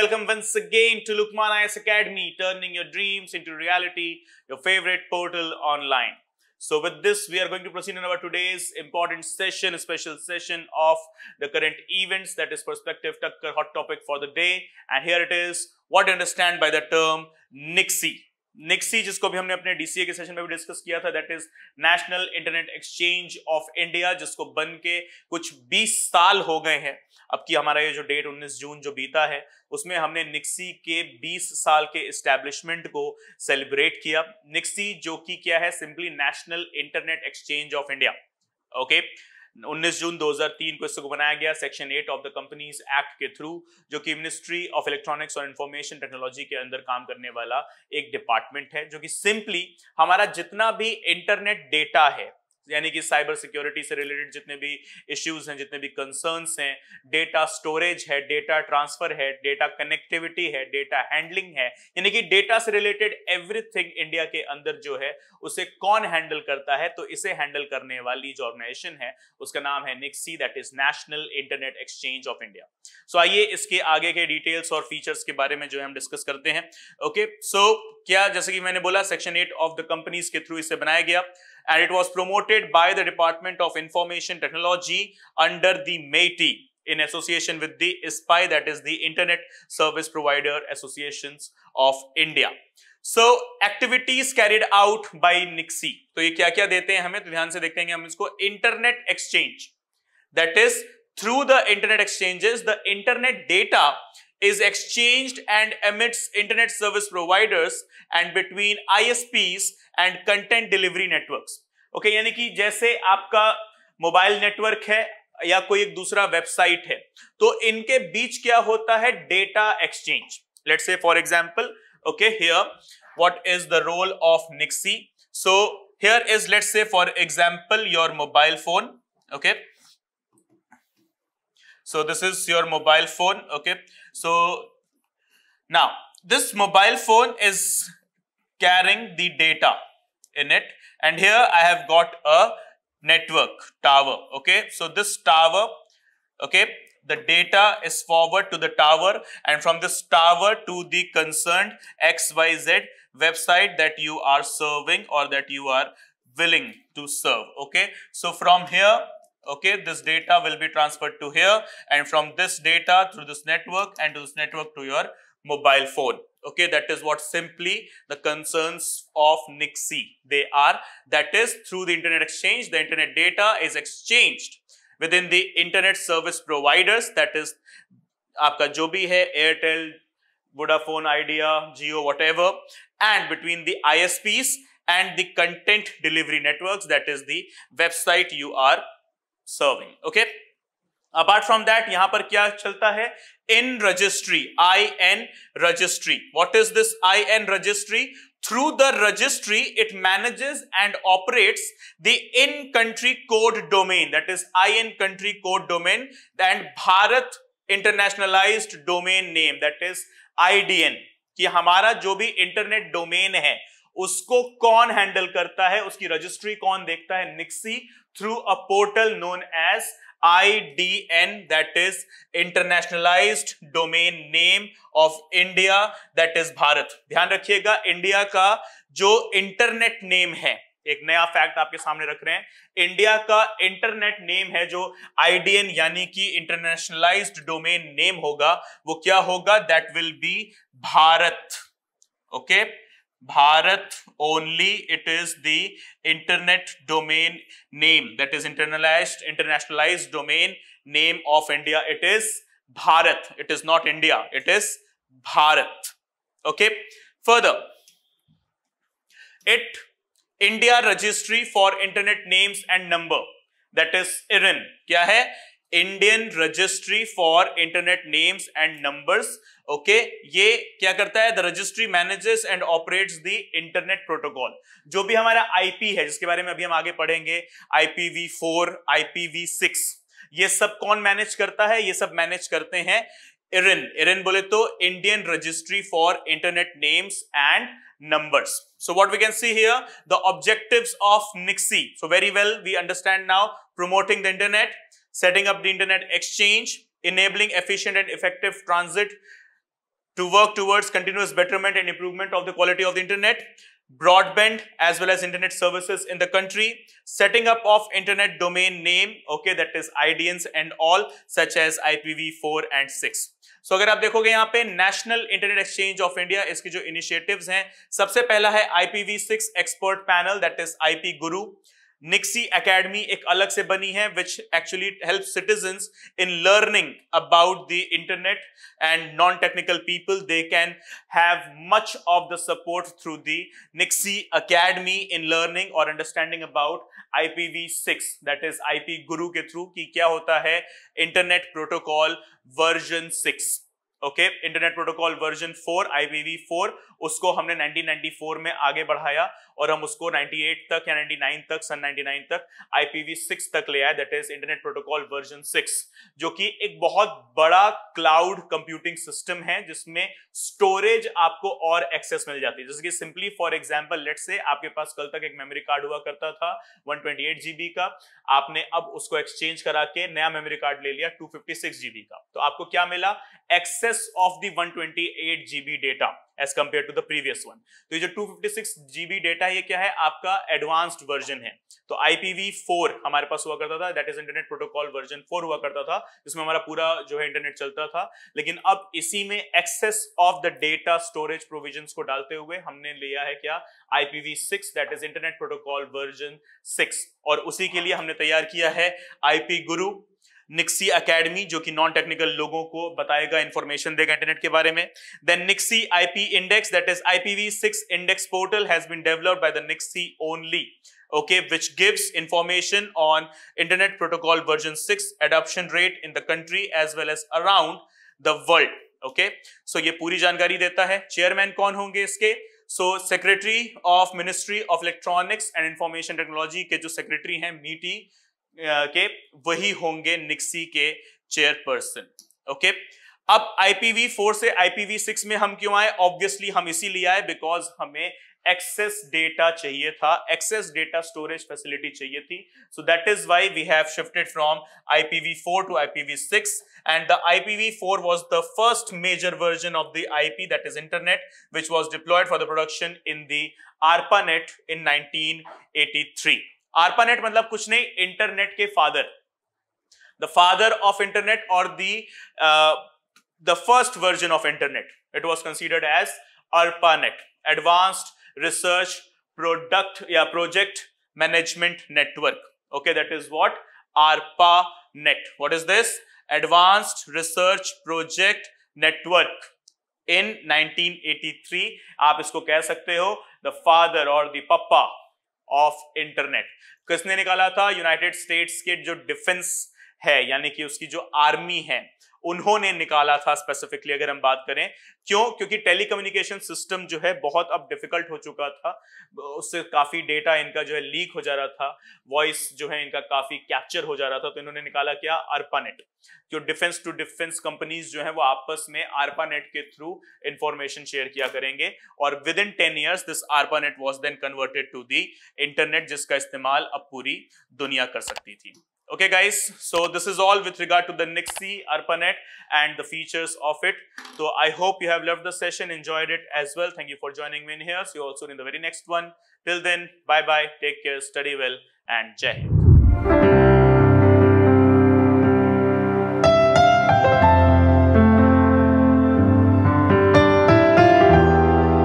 welcome once again to Lukman IS Academy, turning your dreams into reality, your favorite portal online. So with this, we are going to proceed in our today's important session, special session of the current events, that is Perspective Tucker Hot Topic for the day. And here it is, what you understand by the term Nixie. निक्सी जिसको भी हमने अपने DCA के session में भी discuss किया था that is national internet exchange of India जिसको बन के कुछ 20 साल हो गए हैं अब की हमारा ये जो डेट 19 जून जो बीता है उसमें हमने निक्सी के 20 साल के इस्टेब्लिशमेंट को सेलिब्रेट किया निक्सी जो कि क्या है simply National internet exchange of India okay 19 जून 2003 को इसको बनाया गया section 8 of the Companies Act के थ्रू जो कि मिनिस्ट्री ऑफ इलेक्ट्रॉनिक्स और इंफॉर्मेशन टेक्नोलॉजी के अंदर काम करने वाला एक डिपार्टमेंट है जो कि सिंपली हमारा जितना भी इंटरनेट डेटा है यानी कि साइबर सिक्योरिटी से रिलेटेड जितने भी इश्यूज हैं जितने भी कंसर्न्स हैं डेटा स्टोरेज है डेटा ट्रांसफर है डेटा कनेक्टिविटी है डेटा हैंडलिंग है यानी कि डेटा से रिलेटेड एवरीथिंग इंडिया के अंदर जो है उसे कौन हैंडल करता है तो इसे हैंडल करने वाली जो ऑर्गेनाइजेशन है उसका नाम है NIXI that is national internet exchange of India so आइए इसके आगे के डिटेल्स और फीचर्स के बारे में जो है हम डिस्कस करते हैं ओके okay, सो so, क्या जैसे कि मैंने बोला section eight of the companies के थ्रू इसे बनाया गया and it was promoted by the Department of Information Technology under the MEITI in association with the ISPI that is the Internet Service Provider Associations of India. So activities carried out by Nixi. So, ये क्या क्या देते हैं हमें ध्यान से हम इसको through the internet exchanges, the internet data is exchanged and amidst internet service providers and between ISPs and content delivery networks. Okay okay, यानी कि जैसे आपका मोबाइल नेटवर्क है या कोई एक दूसरा वेबसाइट है तो इनके बीच क्या होता है data exchange let's say for example okay here what is the role of NIXI so here is let's say for example your mobile phone okay so this is your mobile phone, okay? So now this mobile phone is carrying the data in it and here I have got a network tower, okay? So this tower, okay, the data is forward to the tower and from this tower to the concerned XYZ website that you are serving or that you are willing to serve, okay? So from here, okay this data will be transferred to here and from this data through this network and to this network to your mobile phone okay that is what simply the concerns of Nixi they are that is through the internet exchange the internet data is exchanged within the internet service providers that is आपका जो भी है Airtel, Vodafone Idea, Geo, whatever, and between the ISPs and the content delivery networks. That is the website that serving okay apart from that यहां पर क्या चलता है IN registry I N registry what is this I N registry through the registry it manages and operate the IN country code domain that is I N country code domain and Bharat internationalise domain name that is IDN कि हमारा जो भी internet domain है उसको कौन handle करता है उसकी रजिस्ट्री कौन देखता है NIXI through a portal known as I D N that is internationalise domain name of India that is Bharat ध्यान रखिएगा इंडिया का जो इंटरनेट नेम है एक नया फैक्ट आपके सामने रख रहे हैं इंडिया का इंटरनेट नेम है जो आईडीएन यानी कि इंटरनेशनलाइज्ड डोमेन नेम होगा वो क्या होगा that will be Bharat okay okay? Bharat only, it is the internet domain name that is internalized, internationalized domain name of India. It is Bharat. It is not India. It is Bharat. Okay. Further, it India Registry for Internet Names and Number. That is IRIN. Kya hai? Indian registry for internet names and numbers okay ये क्या करता है the registry manages and operates the internet protocol जो भी हमारा IP है जिसके बारे में अभी हम आगे पढ़ेंगे आईपीवी फोर आईपीवी सिक्स ये सब कौन मैनेज करता है ये सब मैनेज करते हैं इरिन इरिन बोले तो Indian registry for internet names and numbers so what we can see here the objectives of nixi so very well we understand now promoting the internet setting up the internet exchange, enabling efficient and effective transit to work towards continuous betterment and improvement of the quality of the internet, broadband as well as internet services in the country, setting up of internet domain name, okay, that is IDNs and all such as IPv4 and 6. so, अगर आप देखोगे यहाँ पे National Internet Exchange of India, इसके जो initiatives हैं सबसे पहला है IPv six expert panel that NIXI academy एक अलग से बनी है which actually help citizen in learning about the internet and non technical people they can have much of the support through the NIXI academy in learning और understanding about IPv six that is I P guru के through कि क्या होता है internet protocol version six okay internet protocol version four IPv four उसको हमने 1994 में आगे बढ़ाया और हम उसको 98 तक या 99 तक सन 99 तक IPv6 तक ले आए that is internet protocol version 6 जो कि एक बहुत बड़ा क्लाउड कंप्यूटिंग सिस्टम है जिसमें स्टोरेज आपको और एक्सेस मिल जाती है जैसे कि simply for example let's say आपके पास कल तक एक मेमोरी कार्ड हुआ करता था वन जीबी का आपने अब उसको एक्सचेंज करा के नया मेमोरी कार्ड ले लिया टू जीबी का तो आपको क्या मिला access of the one GB data as compare to the previous one तो ये जो 256 जीबी डेटा ये क्या है आपका एडवांस्ड वर्जन है तो IPv4 हमारे पास हुआ करता था that is internet protocol version 4 हुआ करता था जिसमें हमारा पूरा जो है इंटरनेट चलता था लेकिन अब इसी में access of the data storage provision को डालते हुए हमने लिया है क्या IPv6 that is internet protocol version 6 और उसी के लिए हमने तैयार किया है आईपी गुरु निक्सी अकेडमी जो कि नॉन टेक्निकल लोगों को बताएगा इंफॉर्मेशन देगा इंटरनेट के बारे में then NIXI IP index that is IPv six index portal has been developed by the NIXI only okay which gives information on internet protocol version six adoption rate in the country as well as around the world okay so ये पूरी जानकारी देता है chairman कौन होंगे इसके so secretary of ministry of electronics and information technology के जो सेक्रेटरी हैं मीटी के वही होंगे निक्सी के चेयरपर्सन ओके अब आईपीवी फोर से आईपीवी सिक्स में हम क्यों आए ऑब्वियसली हम इसीलिए आए बिकॉज हमें एक्सेस डेटा चाहिए था एक्सेस डेटा स्टोरेज फैसिलिटी चाहिए थी so that is why we have shifted from IPv four to IPv six and IPv6 and the IPv4 was the first major version of the IP that is internet which was deployed for the production in in nineteen eighty three ARPANET मतलब कुछ नहीं internet के father the father of internet और the first version of internet it was considered as ARPANET advanced research product या project management network okay that is what arpanet what is this advanced research project network in 1983 आप इसको कह सकते हो the father और the papa of internet किसने निकाला था यूनाइटेड स्टेट्स के जो डिफेंस है यानी कि उसकी जो आर्मी है उन्होंने निकाला था स्पेसिफिकली अगर हम बात करें क्यों क्योंकि टेलीकम्युनिकेशन सिस्टम जो है बहुत अब डिफिकल्ट हो चुका था उससे काफ़ी डेटा इनका जो है लीक हो जा रहा था वॉइस जो है इनका काफ़ी कैप्चर हो जा रहा था तो इन्होंने निकाला क्या अर्पानेट जो डिफेंस टू डिफेंस कंपनीज जो है वो आपस में आर्पानेट के थ्रू इंफॉर्मेशन शेयर किया करेंगे और with in ten years this ARPANET was then converted to the internet जिसका इस्तेमाल अब पूरी दुनिया कर सकती थी Okay guys, so this is all with regard to the Nixie ARPANET and the features of it. So I hope you have loved the session, enjoyed it as well. Thank you for joining me in here. See you all soon in the very next one. Till then, bye-bye, take care, study well and Jai